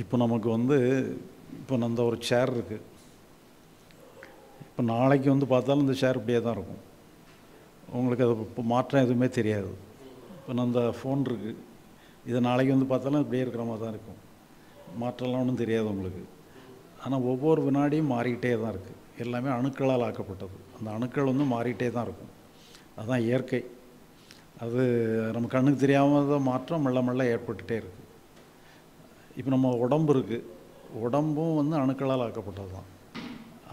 இப்போ நமக்கு வந்து இப்போ அந்த ஒரு சேர் இருக்குது இப்போ நாளைக்கு வந்து பார்த்தாலும் இந்த ஷேர் இப்படியே தான் இருக்கும் உங்களுக்கு அது இப்போ மாற்றம் எதுவுமே தெரியாது இப்போ அந்த ஃபோன் இருக்குது இதை நாளைக்கு வந்து பார்த்தாலும் இப்படியே இருக்கிற மாதிரி தான் இருக்கும் மாற்றம்லாம் ஒன்றும் தெரியாது உங்களுக்கு ஆனால் ஒவ்வொரு வினாடியும் மாறிக்கிட்டே தான் இருக்குது எல்லாமே அணுக்களால் ஆக்கப்பட்டது அந்த அணுக்கள் வந்து மாறிக்கிட்டே தான் இருக்கும் அதுதான் இயற்கை அது நம்ம கண்ணுக்கு தெரியாமல் தான் மாற்றம் மெல்ல மெல்ல ஏற்பட்டுகிட்டே இருக்குது இப்போ நம்ம உடம்பு இருக்குது உடம்பும் வந்து அணுக்களால் ஆக்கப்பட்டது தான்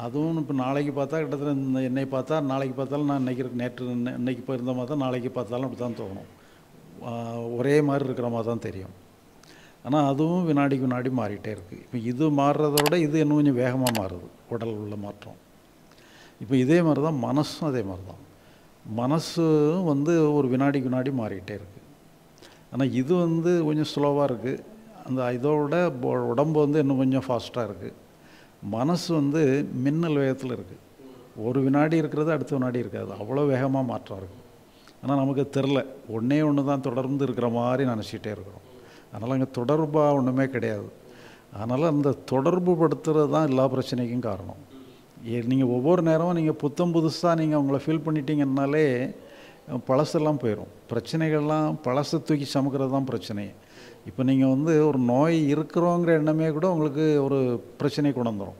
அதுவும் இப்போ நாளைக்கு பார்த்தா கிட்டத்தட்ட இந்த என்னை பார்த்தா நாளைக்கு பார்த்தாலும் நான் இன்றைக்கி நேற்று இன்னைக்கு போயிருந்த மாதிரி தான் நாளைக்கு பார்த்தாலும் அப்படி தான் தோணும் ஒரே மாதிரி இருக்கிற மாதிரி தான் தெரியும் ஆனால் அதுவும் வினாடிக்கு வினாடி மாறிட்டே இருக்குது இப்போ இது மாறுறத விட இது இன்னும் கொஞ்சம் வேகமாக மாறுது உடல் உள்ள மாற்றம் இப்போ இதே மாதிரி தான் மனசும் அதே மாதிரி தான் மனசு வந்து ஒரு வினாடிக்கு வினாடி மாறிக்கிட்டே இருக்குது ஆனால் இது வந்து கொஞ்சம் ஸ்லோவாக இருக்குது அந்த இதோட உடம்பு வந்து இன்னும் கொஞ்சம் ஃபாஸ்ட்டாக இருக்குது மனசு வந்து மின்னல் வேகத்தில் இருக்குது ஒரு வினாடி இருக்கிறது அடுத்த வினாடி இருக்காது அவ்வளோ வேகமாக மாற்றம் இருக்குது ஆனால் நமக்கு தெரில ஒன்றே ஒன்று தான் தொடர்ந்து இருக்கிற மாதிரி நினச்சிக்கிட்டே இருக்கிறோம் அதனால் அங்கே தொடர்பாக ஒன்றுமே கிடையாது அதனால் அந்த தொடர்பு படுத்துறது தான் எல்லா பிரச்சனைக்கும் காரணம் நீங்கள் ஒவ்வொரு நேரமும் நீங்கள் புத்தம் புதுசாக நீங்கள் உங்களை ஃபீல் பண்ணிட்டீங்கன்னாலே பழசெல்லாம் போயிடும் பிரச்சனைகள்லாம் பழசை தூக்கி சமைக்கிறது தான் பிரச்சனை இப்போ நீங்கள் வந்து ஒரு நோய் இருக்கிறோங்கிற எண்ணமே கூட உங்களுக்கு ஒரு பிரச்சனை கொண்டு வந்துடும்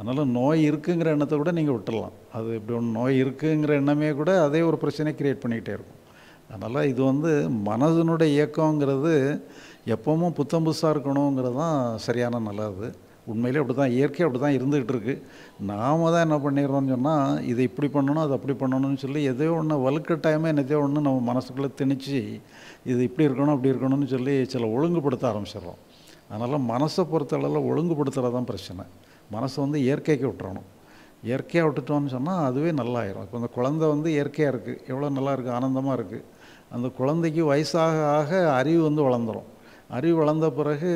அதனால் நோய் இருக்குங்கிற எண்ணத்தை கூட நீங்கள் விட்டுடலாம் அது இப்படி ஒன்று நோய் இருக்குங்கிற எண்ணமே கூட அதே ஒரு பிரச்சனை க்ரியேட் பண்ணிக்கிட்டே இருக்கும் அதனால் இது வந்து மனதினுடைய இயக்கங்கிறது எப்பவும் புத்தம் புதுசாக இருக்கணுங்கிறது தான் சரியான நல்லது உண்மையிலே அப்படி தான் இயற்கை அப்படி தான் இருந்துகிட்டு இருக்குது நாம் தான் என்ன பண்ணிடுறோம்னு சொன்னால் இதை இப்படி பண்ணணும் அது அப்படி பண்ணணும்னு சொல்லி எதையோ ஒன்று வலுக்கட்டாயமே எதையோ ஒன்று நம்ம மனசுக்குள்ளே திணிச்சு இது இப்படி இருக்கணும் அப்படி இருக்கணும்னு சொல்லி சில ஒழுங்குபடுத்த ஆரம்பிச்சிடுறோம் அதனால் மனசை பொறுத்தளவில் ஒழுங்குபடுத்துகிறது தான் பிரச்சனை மனசை வந்து இயற்கைக்கு விட்டுறணும் இயற்கையாக விட்டுட்டோம்னு சொன்னால் அதுவே நல்லாயிரும் இப்போ அந்த குழந்தை வந்து இயற்கையாக இருக்குது எவ்வளோ நல்லா இருக்குது ஆனந்தமாக இருக்குது அந்த குழந்தைக்கு வயசாக ஆக அறிவு வந்து வளர்ந்துடும் அறிவு வளர்ந்த பிறகு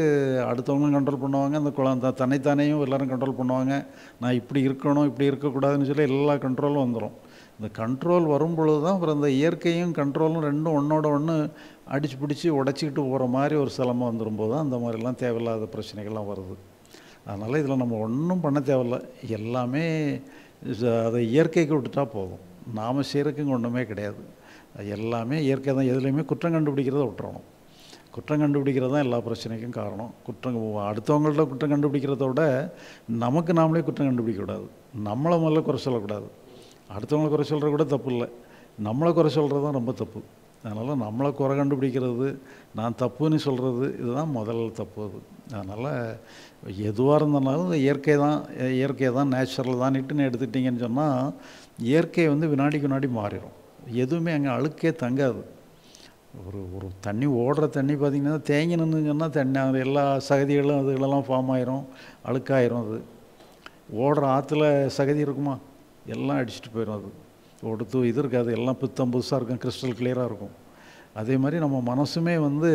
அடுத்தவங்களும் கண்ட்ரோல் பண்ணுவாங்க அந்த குழந்த தன்னைத்தானேயும் எல்லோரும் கண்ட்ரோல் பண்ணுவாங்க நான் இப்படி இருக்கணும் இப்படி இருக்கக்கூடாதுன்னு சொல்லி எல்லா கண்ட்ரோலும் வந்துடும் இந்த கண்ட்ரோல் வரும் பொழுது தான் அப்புறம் இந்த இயற்கையும் கண்ட்ரோலும் ரெண்டும் ஒன்றோட ஒன்று அடித்து பிடிச்சி உடச்சிக்கிட்டு போகிற மாதிரி ஒரு சிலமம் வந்துடும்போது தான் அந்த மாதிரிலாம் தேவையில்லாத பிரச்சனைகள்லாம் வருது அதனால் இதில் நம்ம ஒன்றும் பண்ண தேவையில்ல எல்லாமே அதை இயற்கைக்கு விட்டுட்டா போதும் நாம் செய்கிறதுக்கு ஒன்றுமே கிடையாது எல்லாமே இயற்கை தான் எதுலேயுமே குற்றம் கண்டுபிடிக்கிறத விட்டுறணும் குற்றம் கண்டுபிடிக்கிறது தான் எல்லா பிரச்சனைக்கும் காரணம் குற்றம் அடுத்தவங்கள்ட்ட குற்றம் கண்டுபிடிக்கிறத விட நமக்கு நாமளே குற்றம் கண்டுபிடிக்கக்கூடாது நம்மளை முதல்ல குறை சொல்லக்கூடாது அடுத்தவங்களை குறை சொல்கிற கூட தப்பு இல்லை நம்மளை குறை சொல்கிறது தான் ரொம்ப தப்பு அதனால் நம்மளை குறை கண்டுபிடிக்கிறது நான் தப்புன்னு சொல்கிறது இதுதான் முதல்ல தப்பு அது அதனால் எதுவாக இருந்தாலும் இயற்கை தான் இயற்கை தான் நேச்சுரல் தான் நிட்டுன்னு எடுத்துட்டிங்கன்னு சொன்னால் இயற்கை வந்து வினாடிக்கு வினாடி மாறிடும் எதுவுமே அங்கே அழுக்கே தங்காது ஒரு ஒரு தண்ணி ஓடுற தண்ணி பார்த்திங்கன்னா தேங்கி சொன்னால் தண்ணி அது எல்லா சகதிகளும் அதுகளெல்லாம் ஃபார்ம் ஆயிரும் அழுக்காயிரும் அது ஓடுற ஆற்றுல சகதி இருக்குமா எல்லாம் அடிச்சுட்டு போயிடும் அது ஒடுத்து இது இருக்காது எல்லாம் பித்தம் புதுசாக இருக்கும் கிறிஸ்டல் கிளியராக இருக்கும் அதே மாதிரி நம்ம மனசுமே வந்து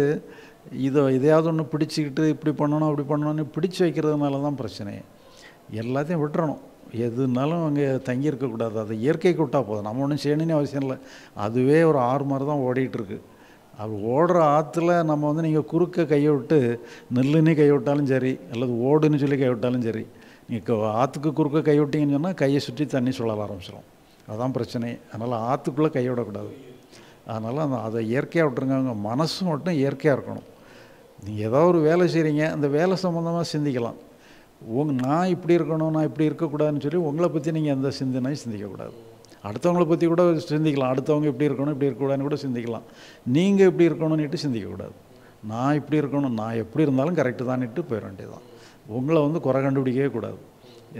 இதை இதையாவது ஒன்று பிடிச்சிக்கிட்டு இப்படி பண்ணணும் அப்படி பண்ணணும்னு பிடிச்சி வைக்கிறதுனால தான் பிரச்சனை எல்லாத்தையும் விட்டுறணும் எதுனாலும் அங்கே தங்கியிருக்கக்கூடாது அதை இயற்கைக்கு விட்டால் போதும் நம்ம ஒன்றும் செய்யணும்னு அவசியம் இல்லை அதுவே ஒரு ஆறு மாதிரி தான் ஓடிட்டுருக்கு அது ஓடுற ஆற்றுல நம்ம வந்து நீங்கள் குறுக்க கையை விட்டு நெல்லுன்னு கைவிட்டாலும் விட்டாலும் சரி அல்லது ஓடுன்னு சொல்லி கை விட்டாலும் சரி நீங்கள் ஆற்றுக்கு குறுக்க கை விட்டிங்கன்னு சொன்னால் கையை சுற்றி தண்ணி சுழல ஆரம்பிச்சிடும் அதுதான் பிரச்சனை அதனால் ஆற்றுக்குள்ளே கை விடக்கூடாது அதனால் அந்த அதை இயற்கையாக விட்டுருங்க அவங்க மனசு மட்டும் இயற்கையாக இருக்கணும் நீங்கள் ஏதோ ஒரு வேலை செய்கிறீங்க அந்த வேலை சம்மந்தமாக சிந்திக்கலாம் உங் நான் இப்படி இருக்கணும் நான் இப்படி இருக்கக்கூடாதுன்னு சொல்லி உங்களை பற்றி நீங்கள் எந்த சிந்தனையும் சிந்திக்கக்கூடாது அடுத்தவங்கள பற்றி கூட சிந்திக்கலாம் அடுத்தவங்க எப்படி இருக்கணும் இப்படி இருக்கக்கூடாதுன்னு கூட சிந்திக்கலாம் நீங்கள் எப்படி இருக்கணும்னுட்டு சிந்திக்கக்கூடாது நான் இப்படி இருக்கணும் நான் எப்படி இருந்தாலும் கரெக்டு தான்ட்டு போயிட வேண்டியதான் உங்களை வந்து குறை கண்டுபிடிக்கவே கூடாது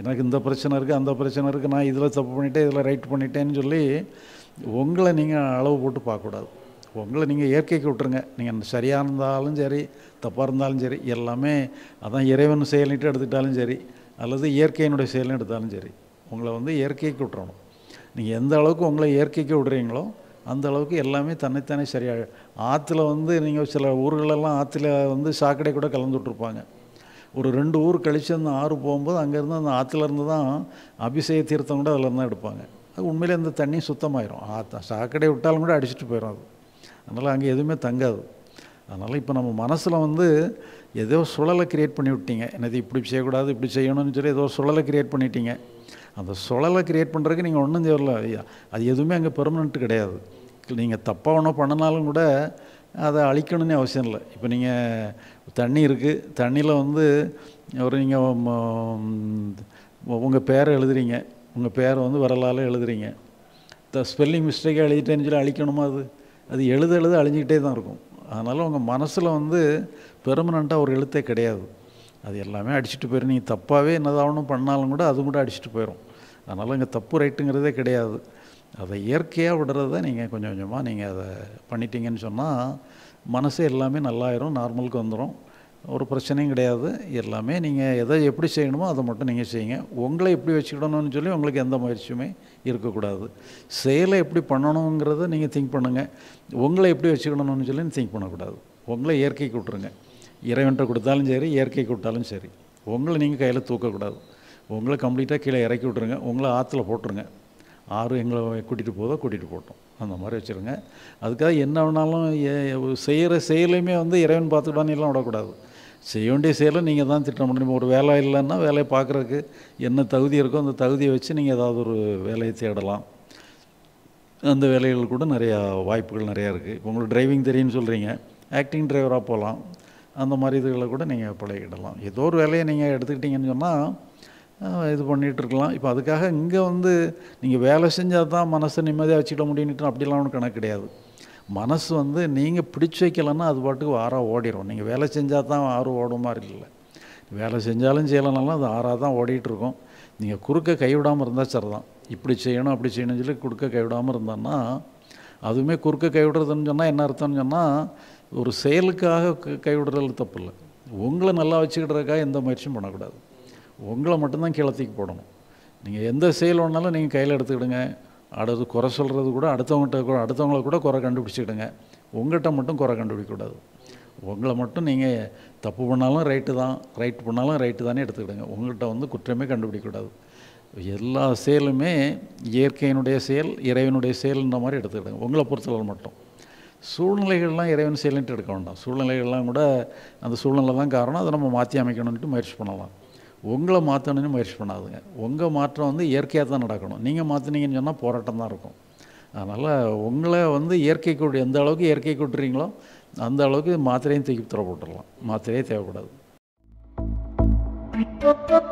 எனக்கு இந்த பிரச்சனை இருக்குது அந்த பிரச்சனை இருக்குது நான் இதில் தப்பு பண்ணிட்டேன் இதில் ரைட் பண்ணிட்டேன்னு சொல்லி உங்களை நீங்கள் அளவு போட்டு பார்க்கக்கூடாது உங்களை நீங்கள் இயற்கைக்கு விட்டுருங்க நீங்கள் சரியாக இருந்தாலும் சரி தப்பாக இருந்தாலும் சரி எல்லாமே அதான் இறைவன் செயலிட்டு எடுத்துக்கிட்டாலும் சரி அல்லது இயற்கையினுடைய செயலும் எடுத்தாலும் சரி உங்களை வந்து இயற்கைக்கு விட்டுறணும் நீங்கள் எந்த அளவுக்கு உங்களை இயற்கைக்கு விடுறீங்களோ அந்த அளவுக்கு எல்லாமே தன்னைத்தானே சரியாக ஆற்றுல வந்து நீங்கள் சில ஊர்களெல்லாம் ஆற்றுல வந்து சாக்கடை கூட கலந்து விட்ருப்பாங்க ஒரு ரெண்டு ஊர் கழித்து அந்த ஆறு போகும்போது அங்கேருந்து அந்த ஆற்றுலேருந்து தான் அபிஷேக தீர்த்தம் கூட அதில் தான் எடுப்பாங்க அது உண்மையிலே அந்த தண்ணி சுத்தமாயிரும் ஆத்த சாக்கடை விட்டாலும் கூட அடிச்சுட்டு போயிடும் அது அதனால் அங்கே எதுவுமே தங்காது அதனால் இப்போ நம்ம மனசில் வந்து ஏதோ சுழலை க்ரியேட் பண்ணி விட்டீங்க என்னது இப்படி செய்யக்கூடாது இப்படி செய்யணும்னு சொல்லி ஏதோ சுழலை க்ரியேட் பண்ணிட்டீங்க அந்த சுழலை க்ரியேட் பண்ணுறதுக்கு நீங்கள் ஒன்றும் ஐயா அது எதுவுமே அங்கே பெர்மனெண்ட்டு கிடையாது நீங்கள் தப்பாக ஒன்றும் பண்ணினாலும் கூட அதை அழிக்கணும்னு அவசியம் இல்லை இப்போ நீங்கள் தண்ணி இருக்குது தண்ணியில் வந்து ஒரு நீங்கள் உங்கள் பேரை எழுதுறீங்க உங்கள் பேரை வந்து வரலால் எழுதுறீங்க த ஸ்பெல்லிங் மிஸ்டேக்காக எழுதிட்டேன்னு சொல்லி அழிக்கணுமா அது அது எழுத எழுத அழிஞ்சிக்கிட்டே தான் இருக்கும் அதனால் உங்கள் மனசில் வந்து பெர்மனண்ட்டாக ஒரு எழுத்தே கிடையாது அது எல்லாமே அடிச்சுட்டு போயிடும் நீங்கள் தப்பாகவே என்னதாகணும் பண்ணாலும் கூட அதுவும் கூட அடிச்சுட்டு போயிடும் அதனால் இங்கே தப்பு ரைட்டுங்கிறதே கிடையாது அதை இயற்கையாக விடுறத நீங்கள் கொஞ்சம் கொஞ்சமாக நீங்கள் அதை பண்ணிட்டீங்கன்னு சொன்னால் மனசே எல்லாமே நல்லாயிரும் நார்மலுக்கு வந்துடும் ஒரு பிரச்சனையும் கிடையாது எல்லாமே நீங்கள் எதை எப்படி செய்யணுமோ அதை மட்டும் நீங்கள் செய்யுங்க உங்களை எப்படி வச்சுக்கிடணும்னு சொல்லி உங்களுக்கு எந்த முயற்சியுமே இருக்கக்கூடாது செயலை எப்படி பண்ணணுங்கிறத நீங்கள் திங்க் பண்ணுங்கள் உங்களை எப்படி வச்சுக்கிடணும்னு சொல்லி திங்க் பண்ணக்கூடாது உங்களை இயற்கை விட்டுருங்க இறைவன்ட்ட கொடுத்தாலும் சரி இயற்கை விட்டாலும் சரி உங்களை நீங்கள் கையில் தூக்கக்கூடாது உங்களை கம்ப்ளீட்டாக கீழே இறக்கி விட்ருங்க உங்களை ஆற்றுல போட்டுருங்க ஆறு எங்களை கூட்டிகிட்டு போதோ கூட்டிகிட்டு போட்டோம் அந்த மாதிரி வச்சுருங்க அதுக்காக என்ன வேணாலும் செய்கிற செயலையுமே வந்து இறைவன் பார்த்துக்கிட்டான்னு எல்லாம் விடக்கூடாது செய்ய வேண்டிய செயலை நீங்கள் தான் திட்டம் பண்ணி ஒரு வேலை இல்லைன்னா வேலையை பார்க்குறதுக்கு என்ன தகுதி இருக்கோ அந்த தகுதியை வச்சு நீங்கள் ஏதாவது ஒரு வேலையை தேடலாம் அந்த வேலைகள் கூட நிறையா வாய்ப்புகள் நிறையா இருக்குது இப்போ உங்களுக்கு டிரைவிங் தெரியும்னு சொல்கிறீங்க ஆக்டிங் டிரைவராக போகலாம் அந்த மாதிரி இதுகளை கூட நீங்கள் பழகிடலாம் ஏதோ ஒரு வேலையை நீங்கள் எடுத்துக்கிட்டிங்கன்னு சொன்னால் இது பண்ணிகிட்ருக்கலாம் இப்போ அதுக்காக இங்கே வந்து நீங்கள் வேலை செஞ்சால் தான் மனசை நிம்மதியாக வச்சுக்கிட முடியும்னு அப்படிலாம் ஒன்றும் கணக்கு கிடையாது மனசு வந்து நீங்கள் பிடிச்சி வைக்கலன்னா அது பாட்டுக்கு ஆறாக ஓடிடும் நீங்கள் வேலை செஞ்சால் தான் ஆறு ஓடும் மாதிரி இல்லை வேலை செஞ்சாலும் செய்யலைனாலும் அது ஆறாக தான் ஓடிட்டுருக்கோம் நீங்கள் குறுக்க கைவிடாமல் இருந்தால் சரி தான் இப்படி செய்யணும் அப்படி செய்யணும்னு சொல்லி குறுக்க கைவிடாமல் இருந்தான்னா அதுவுமே குறுக்க கைவிடுறதுன்னு சொன்னால் என்ன அர்த்தம்னு சொன்னால் ஒரு செயலுக்காக கைவிடுறது தப்பு இல்லை உங்களை நல்லா வச்சுக்கிட்டுறதுக்காக எந்த முயற்சியும் பண்ணக்கூடாது உங்களை மட்டும்தான் கிளத்திக்கு போடணும் நீங்கள் எந்த செயல் ஒன்றாலும் நீங்கள் கையில் எடுத்துக்கிடுங்க அடுத்து குறை சொல்கிறது கூட அடுத்தவங்ககிட்ட கூட அடுத்தவங்கள கூட குறை கண்டுபிடிச்சிக்கிடுங்க உங்கள்கிட்ட மட்டும் குறை கண்டுபிடிக்கக்கூடாது உங்களை மட்டும் நீங்கள் தப்பு பண்ணாலும் ரைட்டு தான் ரைட் பண்ணாலும் ரைட்டு தானே எடுத்துக்கிடுங்க உங்கள்கிட்ட வந்து குற்றமே கண்டுபிடிக்கக்கூடாது எல்லா செயலுமே இயற்கையினுடைய செயல் இறைவனுடைய செயல்ன்ற மாதிரி எடுத்துக்கிடுங்க உங்களை பொறுத்தளவு மட்டும் சூழ்நிலைகள்லாம் இறைவன் செயலன்ட்டு எடுக்க வேண்டாம் சூழ்நிலைகள்லாம் கூட அந்த சூழ்நிலை தான் காரணம் அதை நம்ம மாற்றி அமைக்கணுன்ட்டு முயற்சி பண்ணலாம் உங்களை மாற்றணும்னு முயற்சி பண்ணாதுங்க உங்கள் மாற்றம் வந்து இயற்கையாக தான் நடக்கணும் நீங்கள் மாற்றினீங்கன்னு சொன்னால் போராட்டம் தான் இருக்கும் அதனால் உங்களை வந்து இயற்கை கூடி எந்த அளவுக்கு இயற்கை கூட்டுறீங்களோ அந்த அளவுக்கு மாத்திரையும் தூக்கி தரப்பட்டுடலாம் மாத்திரையே தேவைப்படாது